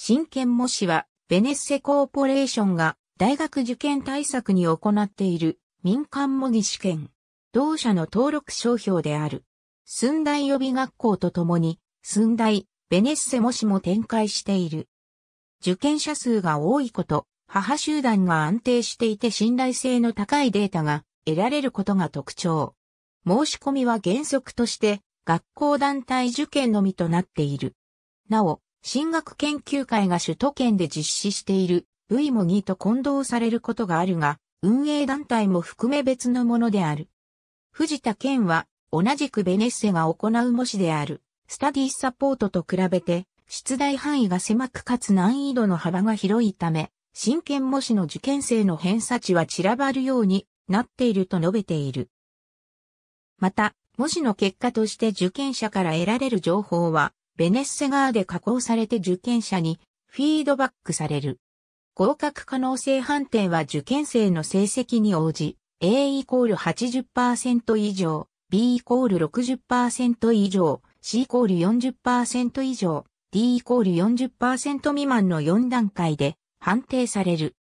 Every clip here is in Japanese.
新剣模試は、ベネッセコーポレーションが大学受験対策に行っている民間模擬試験。同社の登録商標である。寸大予備学校とともに、寸大、ベネッセ模試も展開している。受験者数が多いこと、母集団が安定していて信頼性の高いデータが得られることが特徴。申し込みは原則として学校団体受験のみとなっている。なお、進学研究会が首都圏で実施している V も2と混同されることがあるが、運営団体も含め別のものである。藤田健は、同じくベネッセが行う模試である、スタディサポートと比べて、出題範囲が狭くかつ難易度の幅が広いため、真剣模試の受験生の偏差値は散らばるようになっていると述べている。また、模試の結果として受験者から得られる情報は、ベネッセガーで加工されて受験者にフィードバックされる。合格可能性判定は受験生の成績に応じ、A イコール80%以上、B イコール60%以上、C イコール40%以上、D イコール40%未満の4段階で判定される。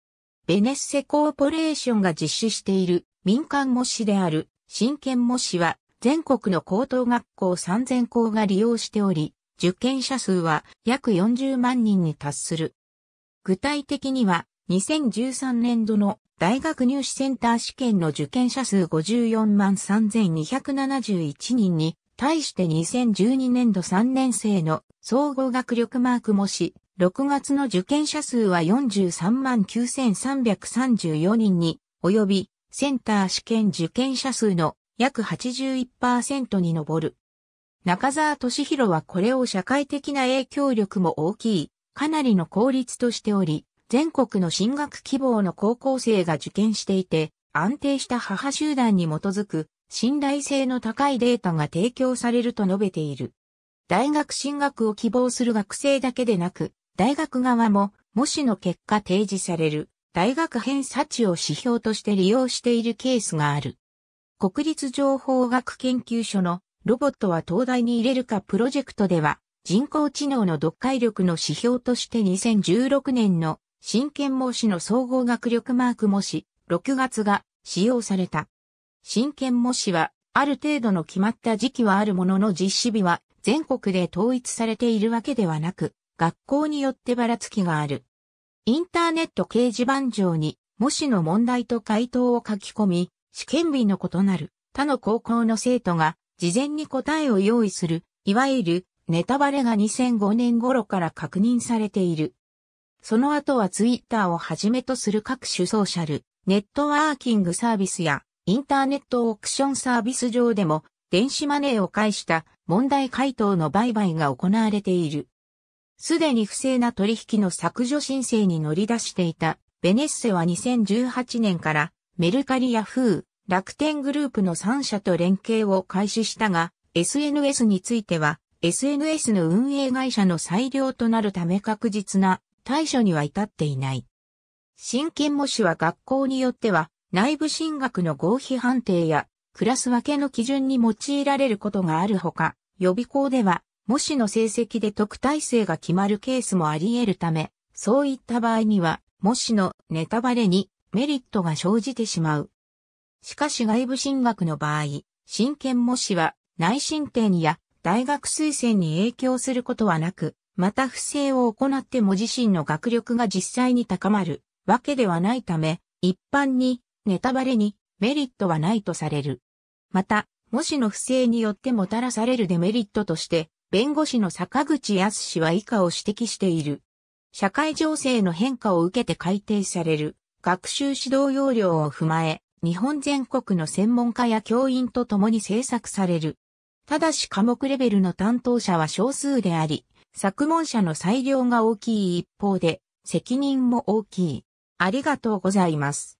ベネッセコーポレーションが実施している民間模試である、新剣模試は全国の高等学校3000校が利用しており、受験者数は約40万人に達する。具体的には2013年度の大学入試センター試験の受験者数54万3271人に対して2012年度3年生の総合学力マークもし、6月の受験者数は43万9334人に及び、センター試験受験者数の約81%に上る。中沢敏弘はこれを社会的な影響力も大きい、かなりの効率としており、全国の進学希望の高校生が受験していて、安定した母集団に基づく信頼性の高いデータが提供されると述べている。大学進学を希望する学生だけでなく、大学側も模試の結果提示される大学偏差値を指標として利用しているケースがある。国立情報学研究所のロボットは東大に入れるかプロジェクトでは、人工知能の読解力の指標として2016年の真剣模試の総合学力マーク模試6月が使用された。真剣模試はある程度の決まった時期はあるものの実施日は全国で統一されているわけではなく、学校によってばらつきがある。インターネット掲示板上に模試の問題と回答を書き込み、試験日の異なる他の高校の生徒が事前に答えを用意する、いわゆるネタバレが2005年頃から確認されている。その後はツイッターをはじめとする各種ソーシャル、ネットワーキングサービスやインターネットオークションサービス上でも電子マネーを介した問題回答の売買が行われている。すでに不正な取引の削除申請に乗り出していたベネッセは2018年からメルカリヤフー、楽天グループの3社と連携を開始したが、SNS については、SNS の運営会社の裁量となるため確実な対処には至っていない。真剣模試は学校によっては、内部進学の合否判定や、クラス分けの基準に用いられることがあるほか、予備校では、模試の成績で特待生が決まるケースもあり得るため、そういった場合には、模試のネタバレにメリットが生じてしまう。しかし外部進学の場合、真剣模試は内申点や大学推薦に影響することはなく、また不正を行っても自身の学力が実際に高まるわけではないため、一般にネタバレにメリットはないとされる。また、模試の不正によってもたらされるデメリットとして、弁護士の坂口康氏は以下を指摘している。社会情勢の変化を受けて改定される学習指導要領を踏まえ、日本全国の専門家や教員と共に制作される。ただし科目レベルの担当者は少数であり、作文者の裁量が大きい一方で、責任も大きい。ありがとうございます。